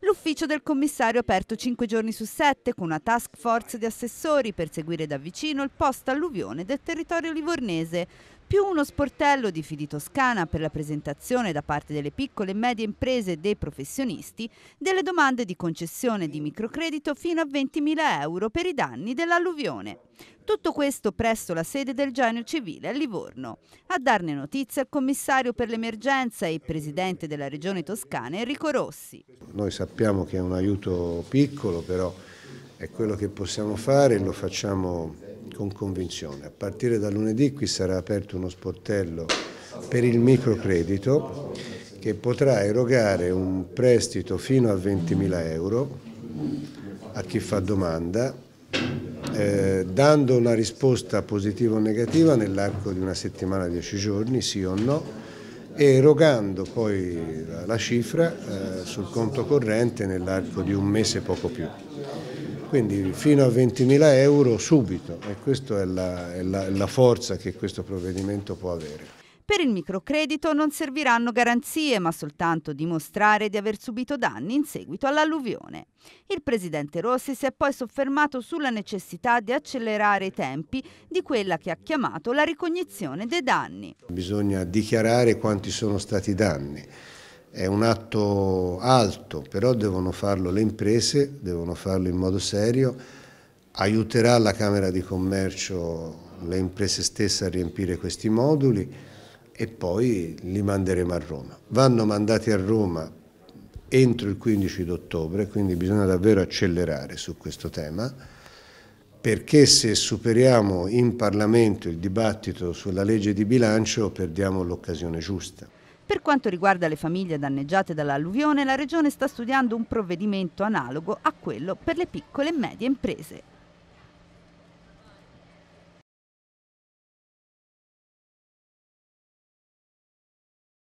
L'ufficio del commissario è aperto 5 giorni su 7 con una task force di assessori per seguire da vicino il post-alluvione del territorio livornese più uno sportello di Fidi Toscana per la presentazione da parte delle piccole e medie imprese e dei professionisti delle domande di concessione di microcredito fino a 20.000 euro per i danni dell'alluvione. Tutto questo presso la sede del Genio Civile a Livorno. A darne notizia il commissario per l'emergenza e presidente della regione toscana Enrico Rossi. Noi sappiamo che è un aiuto piccolo, però è quello che possiamo fare e lo facciamo con convinzione. A partire da lunedì qui sarà aperto uno sportello per il microcredito che potrà erogare un prestito fino a 20.000 euro a chi fa domanda, eh, dando una risposta positiva o negativa nell'arco di una settimana, dieci giorni, sì o no, e erogando poi la, la cifra eh, sul conto corrente nell'arco di un mese poco più quindi fino a 20.000 euro subito e questa è la, è, la, è la forza che questo provvedimento può avere. Per il microcredito non serviranno garanzie, ma soltanto dimostrare di aver subito danni in seguito all'alluvione. Il presidente Rossi si è poi soffermato sulla necessità di accelerare i tempi di quella che ha chiamato la ricognizione dei danni. Bisogna dichiarare quanti sono stati i danni è un atto alto, però devono farlo le imprese, devono farlo in modo serio, aiuterà la Camera di Commercio le imprese stesse a riempire questi moduli e poi li manderemo a Roma. Vanno mandati a Roma entro il 15 d'ottobre, quindi bisogna davvero accelerare su questo tema, perché se superiamo in Parlamento il dibattito sulla legge di bilancio perdiamo l'occasione giusta. Per quanto riguarda le famiglie danneggiate dall'alluvione, la Regione sta studiando un provvedimento analogo a quello per le piccole e medie imprese.